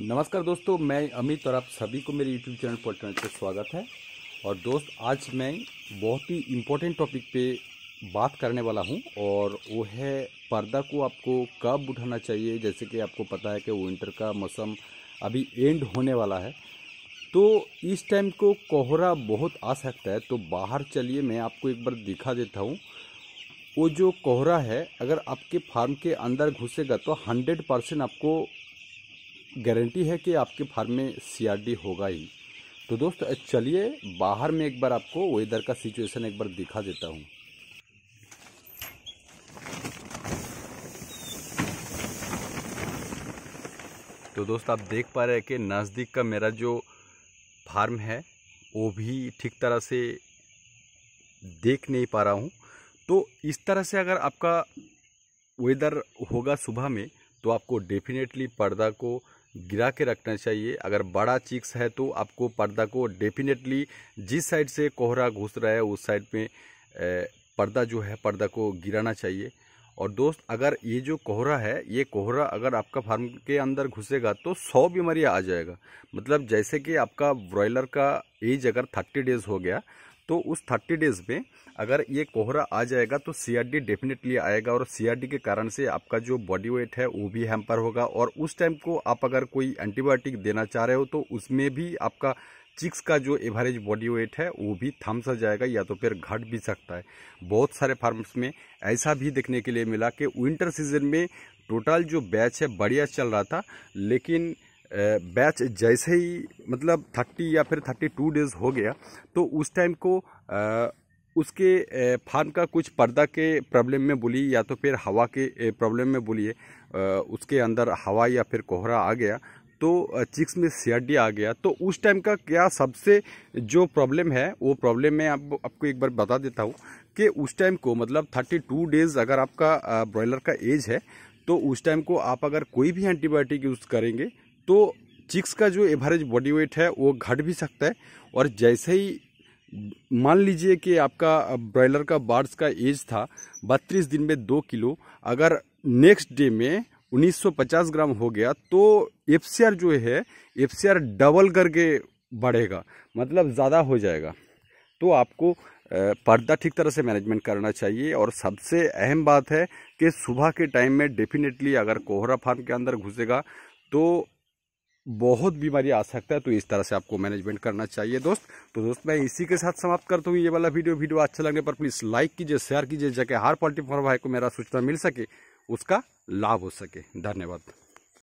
नमस्कार दोस्तों मैं अमित और आप सभी को मेरे यूट्यूब चैनल पर पर स्वागत है और दोस्त आज मैं बहुत ही इम्पोर्टेंट टॉपिक पे बात करने वाला हूँ और वो है पर्दा को आपको कब उठाना चाहिए जैसे कि आपको पता है कि विंटर का मौसम अभी एंड होने वाला है तो इस टाइम को कोहरा बहुत आ सकता है तो बाहर चलिए मैं आपको एक बार दिखा देता हूँ वो जो कोहरा है अगर आपके फार्म के अंदर घुसेगा तो 100 परसेंट आपको गारंटी है कि आपके फार्म में सीआरडी होगा ही तो दोस्त चलिए बाहर में एक बार आपको वेदर का सिचुएशन एक बार दिखा देता हूँ तो दोस्त आप देख पा रहे हैं कि नज़दीक का मेरा जो फार्म है वो भी ठीक तरह से देख नहीं पा रहा हूँ तो इस तरह से अगर आपका वेदर होगा सुबह में तो आपको डेफिनेटली पर्दा को गिरा के रखना चाहिए अगर बड़ा चिक्स है तो आपको पर्दा को डेफिनेटली जिस साइड से कोहरा घुस रहा है उस साइड में पर्दा जो है पर्दा को गिराना चाहिए और दोस्त अगर ये जो कोहरा है ये कोहरा अगर आपका फार्म के अंदर घुसेगा तो सौ बीमारियाँ आ जाएगा मतलब जैसे कि आपका ब्रॉयलर का एज अगर थर्टी डेज़ हो गया तो उस थर्टी डेज में अगर ये कोहरा आ जाएगा तो सीआरडी डेफिनेटली आएगा और सीआरडी के कारण से आपका जो बॉडी वेट है वो भी हैम्पर होगा और उस टाइम को आप अगर कोई एंटीबायोटिक देना चाह रहे हो तो उसमें भी आपका चिक्स का जो एवरेज बॉडी वेट है वो भी थम सा जाएगा या तो फिर घट भी सकता है बहुत सारे फार्म्स में ऐसा भी देखने के लिए मिला कि विंटर सीजन में टोटल जो बैच है बढ़िया चल रहा था लेकिन बैच जैसे ही मतलब थर्टी या फिर थर्टी टू डेज हो गया तो उस टाइम को उसके फार्म का कुछ पर्दा के प्रॉब्लम में बोलिए या तो फिर हवा के प्रॉब्लम में बोलिए उसके अंदर हवा या फिर कोहरा आ गया तो चिक्स में सीआरडी आ गया तो उस टाइम का क्या सबसे जो प्रॉब्लम है वो प्रॉब्लम मैं आप, आपको एक बार बता देता हूँ कि उस टाइम को मतलब 32 डेज़ अगर आपका ब्रॉयलर का एज है तो उस टाइम को आप अगर कोई भी एंटीबायोटिक यूज़ करेंगे तो चिक्स का जो एवरेज बॉडी वेट है वो घट भी सकता है और जैसे ही मान लीजिए कि आपका ब्रॉयलर का बार्ड्स का एज था बत्तीस दिन में दो किलो अगर नेक्स्ट डे में 1950 ग्राम हो गया तो एफ जो है एफ डबल करके बढ़ेगा मतलब ज़्यादा हो जाएगा तो आपको पर्दा ठीक तरह से मैनेजमेंट करना चाहिए और सबसे अहम बात है कि सुबह के टाइम में डेफिनेटली अगर कोहरा फार्म के अंदर घुसेगा तो बहुत बीमारी आ सकता है तो इस तरह से आपको मैनेजमेंट करना चाहिए दोस्त तो दोस्त मैं इसी के साथ समाप्त करता हूँ ये वाला वीडियो वीडियो अच्छा लगने पर प्लीज़ लाइक कीजिए शेयर कीजिए जाके हर पोल्ट्री भाई को मेरा सूचना मिल सके उसका लाभ हो सके धन्यवाद